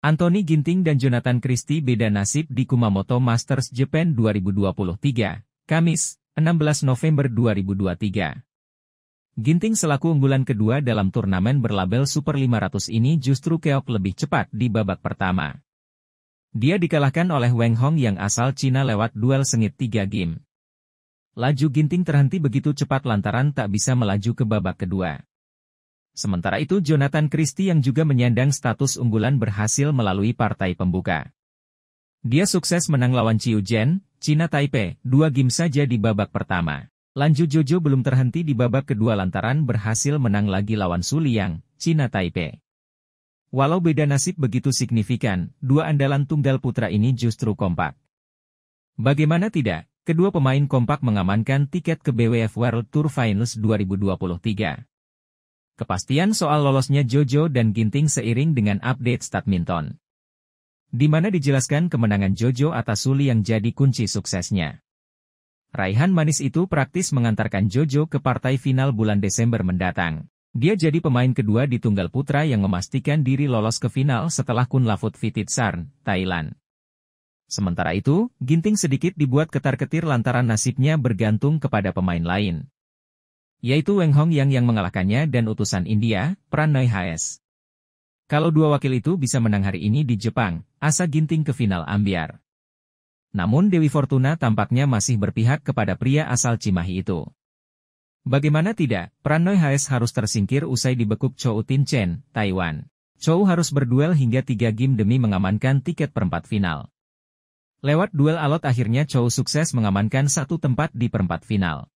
Anthony Ginting dan Jonathan Christie beda nasib di Kumamoto Masters Japan 2023, Kamis, 16 November 2023. Ginting selaku unggulan kedua dalam turnamen berlabel Super 500 ini justru keok lebih cepat di babak pertama. Dia dikalahkan oleh Wang Hong yang asal Cina lewat duel sengit 3 game. Laju Ginting terhenti begitu cepat lantaran tak bisa melaju ke babak kedua. Sementara itu Jonathan Christie yang juga menyandang status unggulan berhasil melalui partai pembuka. Dia sukses menang lawan Chiu Jen, Cina Taipei, dua game saja di babak pertama. Lanjut Jojo belum terhenti di babak kedua lantaran berhasil menang lagi lawan Su Liang, Cina Taipei. Walau beda nasib begitu signifikan, dua andalan tunggal putra ini justru kompak. Bagaimana tidak, kedua pemain kompak mengamankan tiket ke BWF World Tour Finals 2023. Kepastian soal lolosnya Jojo dan Ginting seiring dengan update Stadminton. Di mana dijelaskan kemenangan Jojo atas Suli yang jadi kunci suksesnya. Raihan manis itu praktis mengantarkan Jojo ke partai final bulan Desember mendatang. Dia jadi pemain kedua di Tunggal Putra yang memastikan diri lolos ke final setelah Kunlavut Sarn, Thailand. Sementara itu, Ginting sedikit dibuat ketar-ketir lantaran nasibnya bergantung kepada pemain lain yaitu Weng Hong Yang yang mengalahkannya dan utusan India, Pranoy HS. Kalau dua wakil itu bisa menang hari ini di Jepang, Asa Ginting ke final ambiar. Namun Dewi Fortuna tampaknya masih berpihak kepada pria asal Cimahi itu. Bagaimana tidak, Pranoy HS harus tersingkir usai dibekuk Chou Tin Chen, Taiwan. Chou harus berduel hingga tiga game demi mengamankan tiket perempat final. Lewat duel alot akhirnya Chou sukses mengamankan satu tempat di perempat final.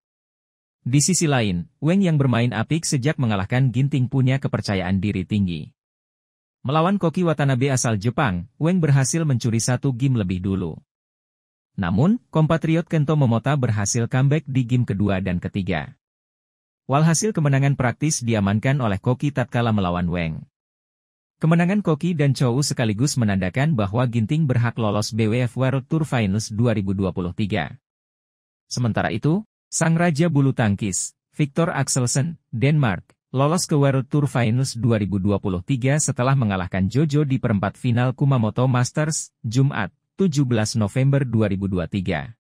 Di sisi lain, Weng yang bermain apik sejak mengalahkan Ginting punya kepercayaan diri tinggi. Melawan Koki Watanabe asal Jepang, Weng berhasil mencuri satu game lebih dulu. Namun, kompatriot Kento Momota berhasil comeback di game kedua dan ketiga. Walhasil kemenangan praktis diamankan oleh Koki tatkala melawan Weng. Kemenangan Koki dan Chou sekaligus menandakan bahwa Ginting berhak lolos BWF World Tour Finals 2023. Sementara itu, Sang Raja Bulu Tangkis, Victor Axelsen, Denmark, lolos ke World Tour Finals 2023 setelah mengalahkan Jojo di perempat final Kumamoto Masters, Jumat, 17 November 2023.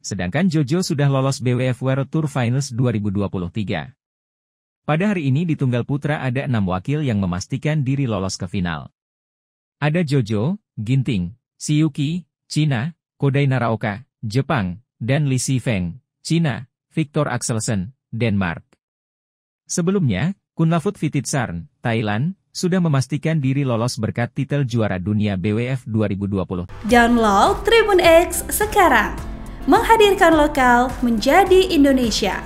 Sedangkan Jojo sudah lolos BWF World Tour Finals 2023. Pada hari ini di Tunggal Putra ada enam wakil yang memastikan diri lolos ke final. Ada Jojo, Ginting, Siyuki, China, Kodai Naraoka, Jepang, dan Li Feng, Cina, Victor Axelsen, Denmark. Sebelumnya, Kunlavut Vititsarn, Thailand, sudah memastikan diri lolos berkat titel juara dunia BWF 2020. Download Tribun X sekarang. Menghadirkan lokal menjadi Indonesia.